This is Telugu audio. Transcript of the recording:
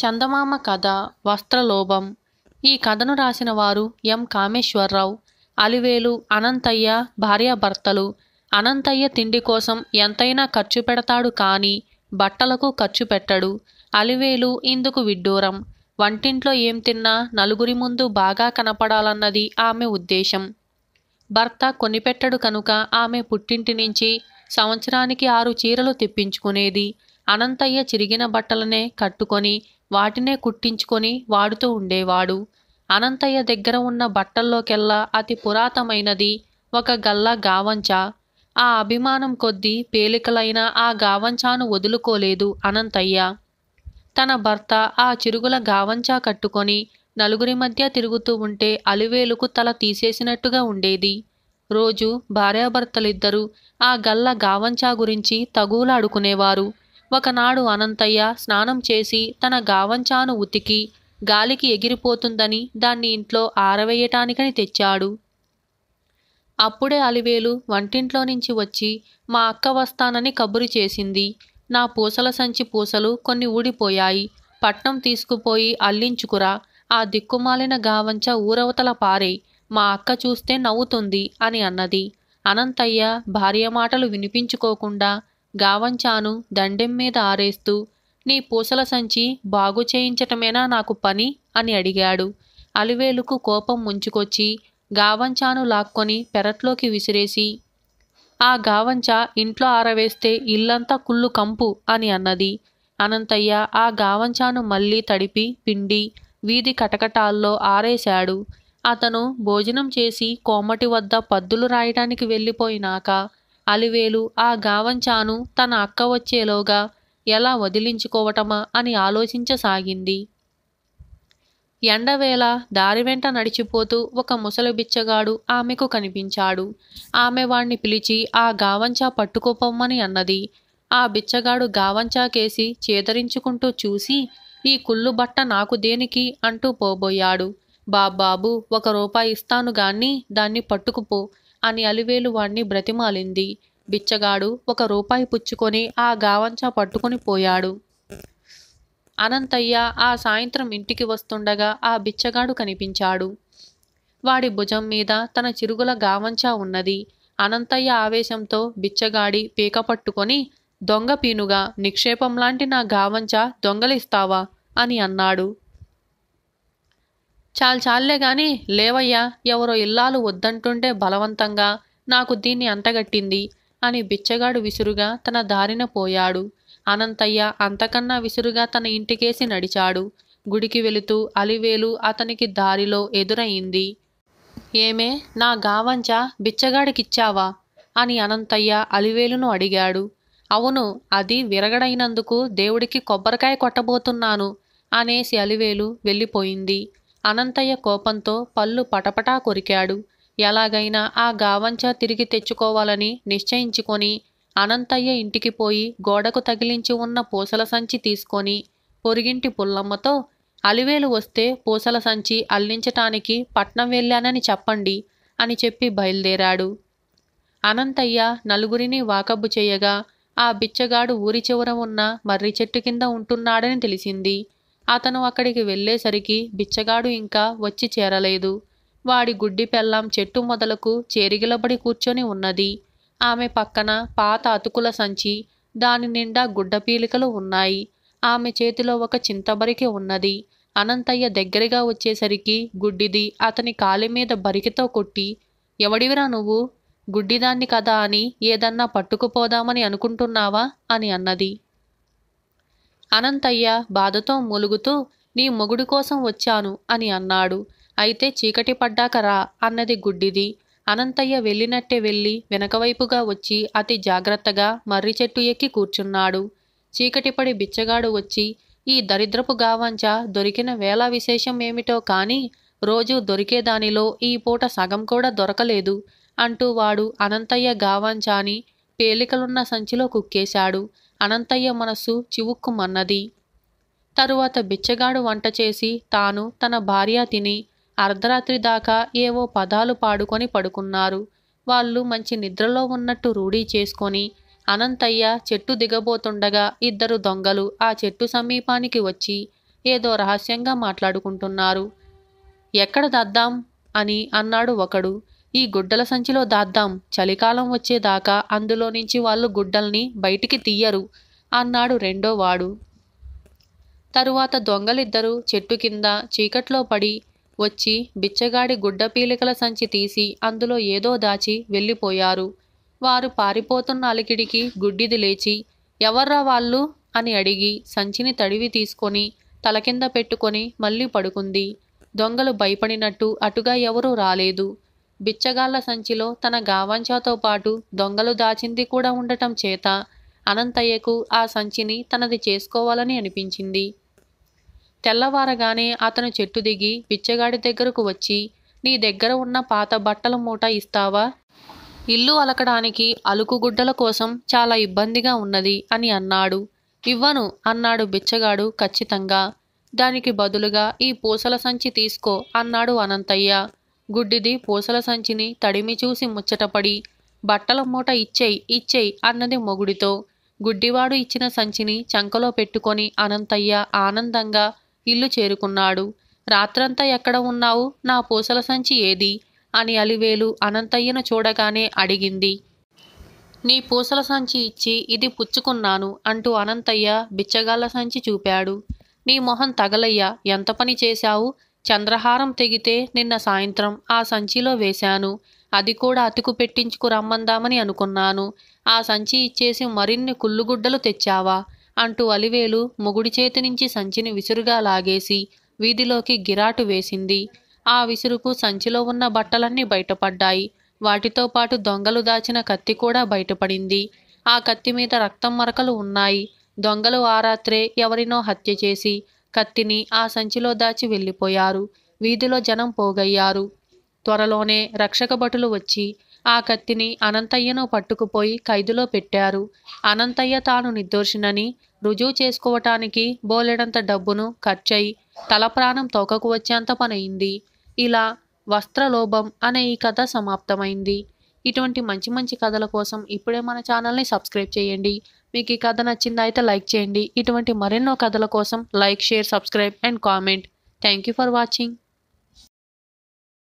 చందమామ కథ వస్త్రలోభం ఈ కథను రాసిన వారు ఎం కామేశ్వరరావు అలివేలు అనంతయ్య భార్యాభర్తలు అనంతయ్య తిండి కోసం ఎంతైనా ఖర్చు పెడతాడు కానీ బట్టలకు ఖర్చు పెట్టడు అలివేలు ఇందుకు విడ్డూరం వంటింట్లో ఏం తిన్నా నలుగురి ముందు బాగా కనపడాలన్నది ఆమె ఉద్దేశం భర్త కొనిపెట్టడు కనుక ఆమె పుట్టింటి నుంచి సంవత్సరానికి ఆరు చీరలు తెప్పించుకునేది అనంతయ్య చిరిగిన బట్టలనే కట్టుకొని వాటినే కుట్టించుకొని వాడుతూ ఉండేవాడు అనంతయ్య దగ్గర ఉన్న బట్టల్లోకెల్లా అతి పురాతనమైనది ఒక గల్లా గావంచా ఆ అభిమానం కొద్దీ పేలికలైన ఆ గావంచాను వదులుకోలేదు అనంతయ్య తన భర్త ఆ చిరుగుల గావంచా కట్టుకొని నలుగురి మధ్య తిరుగుతూ ఉంటే అలివేలుకు తల తీసేసినట్టుగా ఉండేది రోజు భార్యాభర్తలిద్దరూ ఆ గల్ల గావంచా గురించి తగులాడుకునేవారు ఒకనాడు అనంతయ్య స్నానం చేసి తన గావంచాను ఉతికి గాలికి ఎగిరిపోతుందని దాన్ని ఇంట్లో ఆరవేయటానికని తెచ్చాడు అప్పుడే అలివేలు వంటింట్లో నుంచి వచ్చి మా అక్క వస్తానని కబురు చేసింది నా పూసల సంచి పూసలు కొన్ని ఊడిపోయాయి పట్నం తీసుకుపోయి అల్లించుకురా ఆ దిక్కుమాలిన గావంచ ఊరవతల పారే మా అక్క చూస్తే నవ్వుతుంది అని అన్నది అనంతయ్య భార్య మాటలు వినిపించుకోకుండా గావంచాను దండెం మీద ఆరేస్తూ నీ పూసల సంచి బాగు చేయించటమేనా నాకు పని అని అడిగాడు అలివేలుకు కోపం ముంచుకొచ్చి గావంచాను లాక్కొని పెరట్లోకి విసిరేసి ఆ గావంచా ఇంట్లో ఆరవేస్తే ఇల్లంతా కుళ్ళు కంపు అని అన్నది అనంతయ్య ఆ గావంచాను మళ్ళీ తడిపి పిండి వీధి కటకటాల్లో ఆరేశాడు అతను భోజనం చేసి కోమటి వద్ద పద్దులు రాయడానికి వెళ్ళిపోయినాక అలివేలు ఆ గావంచాను తన అక్క వచ్చేలోగా ఎలా వదిలించుకోవటమా అని ఆలోచించసాగింది ఎండవేళ దారి వెంట నడిచిపోతూ ఒక ముసలి బిచ్చగాడు ఆమెకు కనిపించాడు ఆమె వాణ్ణి పిలిచి ఆ గావంచా పట్టుకోపొమ్మని అన్నది ఆ బిచ్చగాడు గావంచాకేసి చేదరించుకుంటూ చూసి ఈ కుళ్ళు బట్ట నాకు దేనికి అంటూ పోబోయాడు బాబాబు ఒక రూపాయి ఇస్తాను గాన్ని దాన్ని పట్టుకుపో అని అలివేలు వాణ్ణి బ్రతిమాలింది బిచ్చగాడు ఒక రూపాయి పుచ్చుకొని ఆ గావంచా పట్టుకుని పోయాడు అనంతయ్య ఆ సాయంత్రం ఇంటికి వస్తుండగా ఆ బిచ్చగాడు కనిపించాడు వాడి భుజం మీద తన చిరుగుల గావంచా ఉన్నది అనంతయ్య ఆవేశంతో బిచ్చగాడి పీక పట్టుకొని దొంగ పీనుగా నిక్షేపం లాంటి నా గావంచా దొంగలిస్తావా అని అన్నాడు చాలు చాలే గాని లేవయ్యా ఎవరో ఇల్లాలు వద్దంటుంటే బలవంతంగా నాకు దీన్ని అంటగట్టింది అని బిచ్చగాడు విసురుగా తన దారిన పోయాడు అనంతయ్య అంతకన్నా విసురుగా తన ఇంటికేసి నడిచాడు గుడికి వెళుతూ అలివేలు అతనికి దారిలో ఎదురయింది ఏమే నా గావంచా బిచ్చగాడికిచ్చావా అని అనంతయ్య అలివేలును అడిగాడు అవును అది విరగడైనందుకు దేవుడికి కొబ్బరికాయ కొట్టబోతున్నాను అనేసి అలివేలు వెళ్ళిపోయింది అనంతయ్య కోపంతో పళ్ళు పటపటా కొరికాడు ఎలాగైనా ఆ గావంచా తిరిగి తెచ్చుకోవాలని నిశ్చయించుకొని అనంతయ్య ఇంటికి పోయి గోడకు తగిలించి ఉన్న పూసల సంచి తీసుకొని పొరిగింటి పుల్లమ్మతో అలివేలు వస్తే పూసల సంచి అల్లించటానికి పట్నం వెళ్ళానని చెప్పండి అని చెప్పి బయలుదేరాడు అనంతయ్య నలుగురిని వాకబు చేయగా ఆ బిచ్చగాడు ఊరి చివర ఉన్న మర్రి చెట్టు కింద ఉంటున్నాడని తెలిసింది అతను అక్కడికి వెళ్ళేసరికి బిచ్చగాడు ఇంకా వచ్చి చేరలేదు వాడి గుడ్డి పెళ్ళాం చెట్టు మొదలకు చేరిగిలబడి కూర్చొని ఉన్నది ఆమె పక్కన పాత అతుకుల సంచి దాని నిండా గుడ్డ పీలికలు ఉన్నాయి ఆమె చేతిలో ఒక చింతబరికి ఉన్నది అనంతయ్య దగ్గరగా వచ్చేసరికి గుడ్డిది అతని కాలి మీద బరికితో కొట్టి ఎవడివిరా నువ్వు గుడ్డిదాన్ని కదా అని ఏదన్నా పట్టుకుపోదామని అనుకుంటున్నావా అని అన్నది అనంతయ్య బాధతో మూలుగుతూ నీ మొగుడి కోసం వచ్చాను అని అన్నాడు అయితే చీకటి పడ్డాక రా అన్నది గుడ్డిది అనంతయ్య వెళ్ళినట్టే వెళ్ళి వెనకవైపుగా వచ్చి అతి జాగ్రత్తగా మర్రి చెట్టు ఎక్కి కూర్చున్నాడు చీకటిపడి బిచ్చగాడు వచ్చి ఈ దరిద్రపు గావంచ దొరికిన వేళ విశేషం ఏమిటో కానీ రోజు దొరికేదానిలో ఈ పూట సగం కూడా దొరకలేదు అంటూ వాడు అనంతయ్య గావాంచాని పేలికలున్న సంచిలో కుక్కేశాడు అనంతయ్య మనసు చివుక్కుమన్నది తరువాత బిచ్చగాడు వంట చేసి తాను తన భార్య తిని అర్ధరాత్రి దాకా ఏవో పదాలు పాడుకొని పడుకున్నారు వాళ్ళు మంచి నిద్రలో ఉన్నట్టు రూఢీ చేసుకొని అనంతయ్య చెట్టు దిగబోతుండగా ఇద్దరు దొంగలు ఆ చెట్టు సమీపానికి వచ్చి ఏదో రహస్యంగా మాట్లాడుకుంటున్నారు ఎక్కడ దద్దాం అని అన్నాడు ఒకడు ఈ గుడ్డల సంచిలో దాద్దాం చలికాలం వచ్చేదాకా అందులో నుంచి వాళ్ళు గుడ్డల్ని బయటికి తీయరు అన్నాడు రెండో వాడు తరువాత దొంగలిద్దరూ చెట్టు కింద చీకట్లో పడి వచ్చి బిచ్చగాడి గుడ్డ పీలికల సంచి తీసి అందులో ఏదో దాచి వెళ్ళిపోయారు వారు పారిపోతున్న అలికిడికి గుడ్డిది లేచి ఎవర్రా వాళ్ళు అని అడిగి సంచిని తడివి తీసుకొని తలకింద పెట్టుకొని మళ్ళీ పడుకుంది దొంగలు భయపడినట్టు అటుగా ఎవరూ రాలేదు బిచ్చగాళ్ల సంచిలో తన గావంచాతో పాటు దొంగలు దాచింది కూడా ఉండటం చేత అనంతయ్యకు ఆ సంచిని తనది చేసుకోవాలని అనిపించింది తెల్లవారగానే అతను చెట్టు దిగి బిచ్చగాడి దగ్గరకు వచ్చి నీ దగ్గర ఉన్న పాత బట్టల మూట ఇస్తావా ఇల్లు అలకడానికి అలుకుగుడ్డల కోసం చాలా ఇబ్బందిగా ఉన్నది అని అన్నాడు ఇవ్వను అన్నాడు బిచ్చగాడు ఖచ్చితంగా దానికి బదులుగా ఈ పూసల సంచి తీసుకో అన్నాడు అనంతయ్య గుడ్డిది పూసల సంచిని తడిమి చూసి ముచ్చటపడి బట్టల మూట ఇచ్చేయి ఇచ్చేయి అన్నది మొగుడితో గుడ్డివాడు ఇచ్చిన సంచిని చంకలో పెట్టుకొని అనంతయ్య ఆనందంగా ఇల్లు చేరుకున్నాడు రాత్రంతా ఎక్కడ ఉన్నావు నా పూసల సంచి ఏది అని అలివేలు అనంతయ్యను చూడగానే అడిగింది నీ పూసల సంచి ఇచ్చి ఇది పుచ్చుకున్నాను అంటూ అనంతయ్య బిచ్చగాళ్ళ సంచి చూపాడు నీ మొహం తగలయ్యా ఎంత పని చేశావు చంద్రహారం తెగితే నిన్న సాయంత్రం ఆ సంచిలో వేశాను అది కూడా అతుకు పెట్టించుకు రమ్మందామని అనుకున్నాను ఆ సంచి ఇచ్చేసి మరిన్ని కుళ్ళుగుడ్డలు తెచ్చావా అంటూ అలివేలు మొగుడి చేతి నుంచి సంచిని విసురుగా లాగేసి వీధిలోకి గిరాటు వేసింది ఆ విసురుకు సంచిలో ఉన్న బట్టలన్నీ బయటపడ్డాయి వాటితో పాటు దొంగలు దాచిన కత్తి కూడా బయటపడింది ఆ కత్తి మీద రక్తం మరకలు ఉన్నాయి దొంగలు ఆ రాత్రే ఎవరినో హత్య చేసి కత్తిని ఆ సంచిలో దాచి వెళ్ళిపోయారు వీధిలో జనం పోగయ్యారు త్వరలోనే రక్షక భటులు వచ్చి ఆ కత్తిని అనంతయ్యను పట్టుకుపోయి ఖైదులో పెట్టారు అనంతయ్య తాను నిర్దోషినని రుజువు చేసుకోవటానికి బోలెడంత డబ్బును ఖర్చయి తల ప్రాణం తోకకు వచ్చేంత పనయింది ఇలా వస్త్రలోభం అనే ఈ కథ సమాప్తమైంది ఇటువంటి మంచి మంచి కథల కోసం ఇప్పుడే మన ఛానల్ని సబ్స్క్రైబ్ చేయండి మీకు ఈ కథ నచ్చిందా అయితే లైక్ చేయండి ఇటువంటి మరెన్నో కథల కోసం like share subscribe and comment thank you for watching